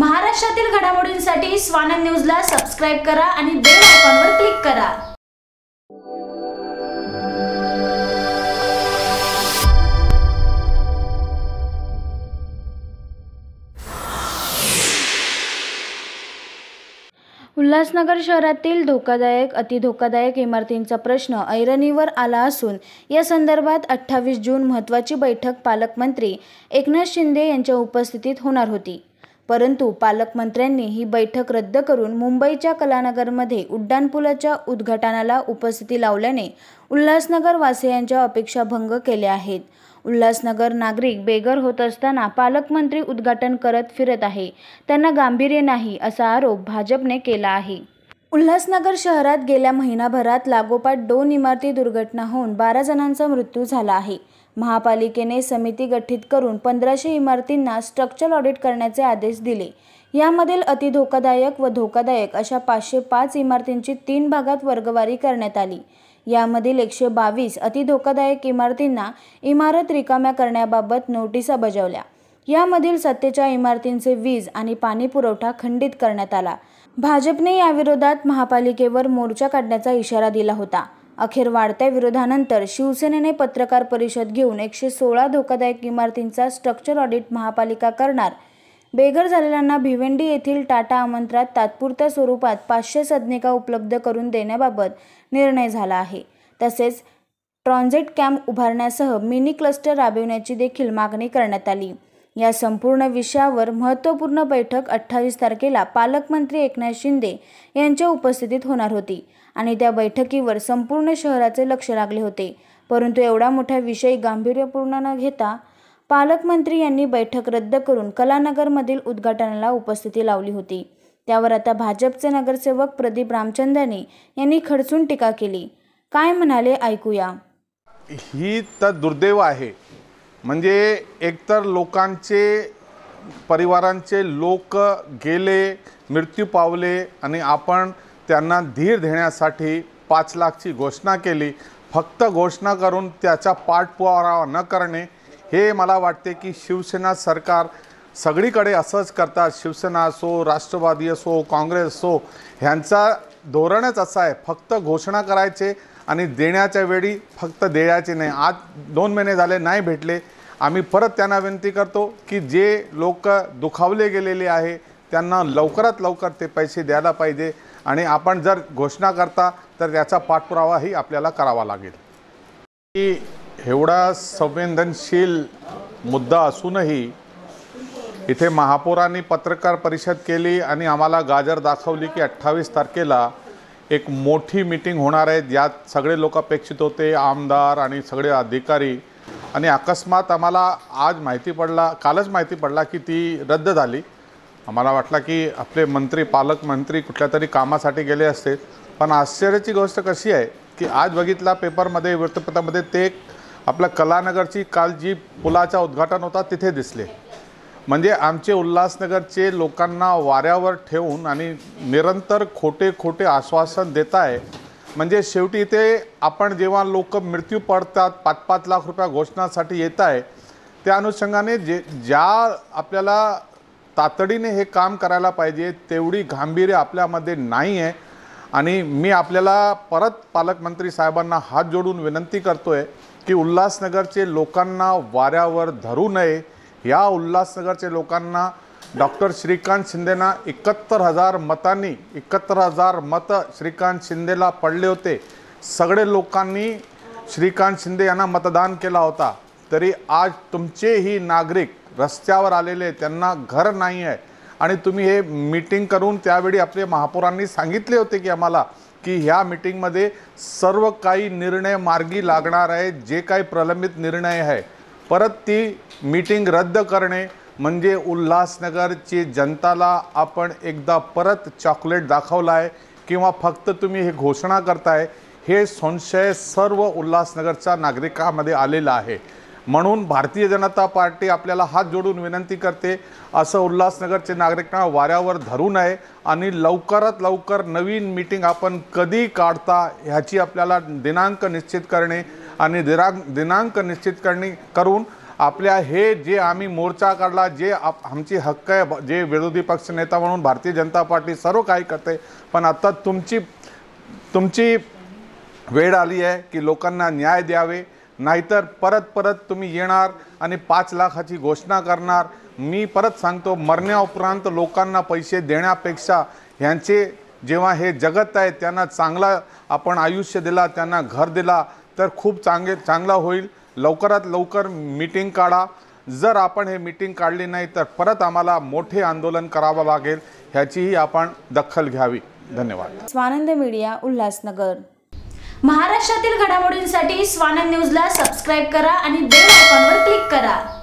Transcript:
महाराष्ट्रातील घडामोडींसाठी स्वानंद न्यूजला सबस्क्राईब करा आणि बेल आयकॉनवर क्लिक करा उल्हासनगर शहरातील धोकादायक अतिधोकादायक इमारतींचा प्रश्न ऐरणीवर आला असून या संदर्भात अठ्ठावीस जून महत्वाची बैठक पालकमंत्री एकनाथ शिंदे यांच्या उपस्थितीत होणार होती परंतु पालकमंत्र्यांनी ही बैठक रद्द करून मुंबईच्या कलानगरमध्ये उड्डाणपुलाच्या उद्घाटनाला उपस्थिती लावल्याने उल्हासनगर वासियांच्या अपेक्षा भंग केल्या आहेत उल्हासनगर नागरिक बेघर होत असताना पालकमंत्री उद्घाटन करत फिरत आहे त्यांना गांभीर्य नाही असा आरोप भाजपने केला आहे उल्हासनगर शहरात गेल्या महिनाभरात लागोपाठ दोन इमारती दुर्घटना होऊन बारा जणांचा मृत्यू झाला आहे महापालिकेने समिती गठीत करून पंधराशे इमारतींना स्ट्रक्चर ऑडिट करण्याचे आदेश दिले यामधील अतिधोकादायक व धोकादायक अशा पाचशे पाच इमारतींची तीन भागात वर्गवारी करण्यात आली यामधील एकशे बावीस अतिधोकादायक इमारतींना इमारत रिकाम्या करण्याबाबत नोटिसा बजावल्या यामधील सत्तेच्या इमारतींचे वीज आणि पाणी पुरवठा खंडित करण्यात आला भाजपने याविरोधात महापालिकेवर मोर्चा काढण्याचा इशारा दिला होता अखेर वाढत्या विरोधानंतर शिवसेनेने पत्रकार परिषद घेऊन एकशे सोळा धोकादायक इमारतींचा स्ट्रक्चर ऑडिट महापालिका करणार बेघर झालेल्यांना भिवंडी येथील टाटा आमंत्रात तात्पुरत्या स्वरूपात पाचशे सदनिका उपलब्ध करून देण्याबाबत निर्णय झाला आहे तसेच ट्रॉन्झिट कॅम्प उभारण्यासह मिनी क्लस्टर राबविण्याची देखील मागणी करण्यात आली या संपूर्ण विषयावर महत्त्वपूर्ण बैठक अठ्ठावीस तारखेला पालकमंत्री एकनाथ शिंदे यांच्या उपस्थितीत होणार होती आणि त्या बैठकीवर संपूर्ण शहराचे लक्ष लागले होते परंतु एवढा मोठा विषय गांभीर्यपूर्ण न घेता पालकमंत्री यांनी बैठक रद्द करून कलानगरमधील उद्घाटनाला उपस्थिती लावली होती त्यावर आता भाजपचे नगरसेवक प्रदीप रामचंदाने यांनी खडसून टीका केली काय म्हणाले ऐकूया ही तर दुर्दैव आहे म्हणजे एकतर लोकांचे परिवारांचे लोक गेले मृत्यू पावले आणि आपण त्यांना धीर देण्यासाठी पाच लाखची घोषणा केली फक्त घोषणा करून त्याचा पाठपुरावा न करणे हे मला वाटते की शिवसेना सरकार सगळीकडे असंच करतात शिवसेना असो राष्ट्रवादी असो काँग्रेस असो ह्यांचा धोरणच असा आहे फक्त घोषणा करायचे आणि देण्याच्या वेळी फक्त देण्याचे नाही आज दोन महिने झाले नाही भेटले आम्ही परत त्यांना विनंती करतो की जे लोक दुखावले गेलेले आहे त्यांना लवकरात लवकर ते पैसे द्यायला पाहिजे आणि आपण जर घोषणा करता तर त्याचा पाठपुरावाही आपल्याला करावा लागेल की एवढा संवेदनशील मुद्दा असूनही इथे महापौरांनी पत्रकार परिषद केली आणि आम्हाला गाजर दाखवली की अठ्ठावीस तारखेला एक मोठी मीटिंग होणार आहे ज्यात सगळे लोक अपेक्षित होते आमदार आणि सगळे अधिकारी आणि अकस्मात आम्हाला आज माहिती पडला कालच माहिती पडला की ती रद्द झाली आम्हाला वाटला की आपले मंत्री पालकमंत्री कुठल्या तरी कामासाठी गेले असते पण आश्चर्याची गोष्ट कशी आहे की आज बघितला पेपरमध्ये वृत्तपत्रामध्ये ते आपल्या कलानगरची काल जी पुलाचा उद्घाटन होता तिथे दिसले म्हणजे आमचे उल्हासनगरचे लोकांना वाऱ्यावर ठेवून आणि निरंतर खोटे खोटे आश्वासन देत आहे म्हणजे शेवटी ते आपण जेव्हा लोक मृत्यू पडतात पाच पाच लाख रुपया घोषणासाठी येत आहे त्या अनुषंगाने जे ज्या आपल्याला तातडीने हे काम करायला पाहिजे तेवढी गांभीर्य आपल्यामध्ये नाही आहे आणि मी आपल्याला परत पालकमंत्री साहेबांना हात जोडून विनंती करतो आहे की उल्हासनगरचे लोकांना वाऱ्यावर धरू नये या उल्हासनगरचे लोकांना डॉक्टर श्रीकांत शिंदेना एकाहत्तर हजार मतांनी एकाहत्तर हजार मतं श्रीकांत शिंदेला पडले होते सगळे लोकांनी श्रीकांत शिंदे यांना मतदान केला होता तरी आज तुमचेही नागरिक रस्त्यावर आलेले त्यांना घर नाही आहे आणि तुम्ही हे मीटिंग करून त्यावेळी आपले महापौरांनी सांगितले होते की आम्हाला की ह्या मिटिंगमध्ये सर्व काही निर्णय मार्गी लागणार आहे जे काही प्रलंबित निर्णय आहे परत ती मीटिंग रद्द करणे म्हणजे उल्हासनगरची जनताला आपण एकदा परत चॉकलेट दाखवला आहे किंवा फक्त तुम्ही हे घोषणा करताय हे संशय सर्व उल्हासनगरच्या नागरिकामध्ये आलेला आहे म्हणून भारतीय जनता पार्टी आपल्याला हात जोडून विनंती करते असं उल्हासनगरचे नागरिकांना वाऱ्यावर धरून आहे आणि लवकरात लवकर नवीन मीटिंग आपण कधी काढता ह्याची आपल्याला दिनांक निश्चित करणे आणि दिरांक दिनांक निश्चित करणी करून आपल्या हे जे आम्ही मोर्चा काढला जे आप आमची हक्क आहे जे विरोधी पक्षनेता म्हणून भारतीय जनता पार्टी सर्व काही करते पण आता तुमची तुमची वेळ आली आहे की लोकांना न्याय द्यावे नाहीतर परत परत तुम्ही येणार आणि पाच लाखाची घोषणा करणार मी परत सांगतो मरण्या उपरांत लोकांना पैसे देण्यापेक्षा ह्यांचे जेव्हा हे जगत आहे त्यांना चांगला आपण आयुष्य दिला त्यांना घर दिला तर खूप चांगे चांगला होईल लवकरात लवकर मीटिंग काढा जर आपण हे मीटिंग काढली नाही तर परत आम्हाला मोठे आंदोलन करावं लागेल ह्याचीही आपण दखल घ्यावी धन्यवाद स्वानंद मीडिया उल्हासनगर महाराष्ट्रातील घडामोडींसाठी स्वानंद न्यूजला सबस्क्राईब करा आणि बेल आयकॉनवर क्लिक करा